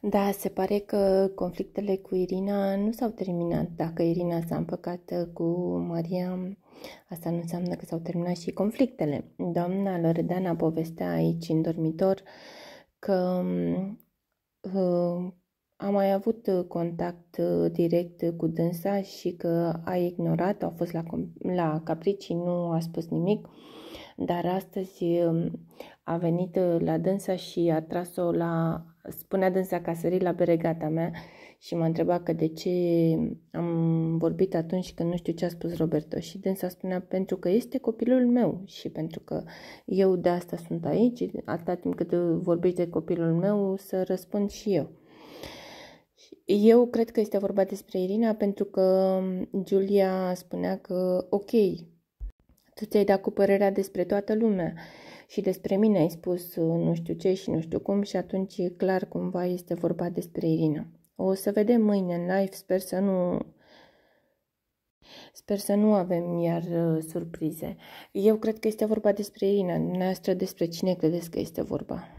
Da, se pare că conflictele cu Irina nu s-au terminat. Dacă Irina s-a împăcat uh, cu Maria, asta nu înseamnă că s-au terminat și conflictele. Doamna Loredana povestea aici în dormitor că um, uh, am mai avut uh, contact uh, direct uh, cu dânsa și că a ignorat, a fost la, la capricii, nu a spus nimic, dar astăzi um, a venit la dânsa și a tras-o la, spunea dânsa că a sărit la beregata mea și m-a întrebat că de ce am vorbit atunci când nu știu ce a spus Roberto și dânsa spunea pentru că este copilul meu și pentru că eu de asta sunt aici, atâta timp cât vorbești de copilul meu să răspund și eu. Eu cred că este vorba despre Irina pentru că um, Julia spunea că, ok, tu ți-ai dat cu părerea despre toată lumea și despre mine ai spus uh, nu știu ce și nu știu cum și atunci clar cumva este vorba despre Irina. O să vedem mâine în live, sper să nu Sper să nu avem iar uh, surprize. Eu cred că este vorba despre Irina, dumneavoastră despre cine credeți că este vorba.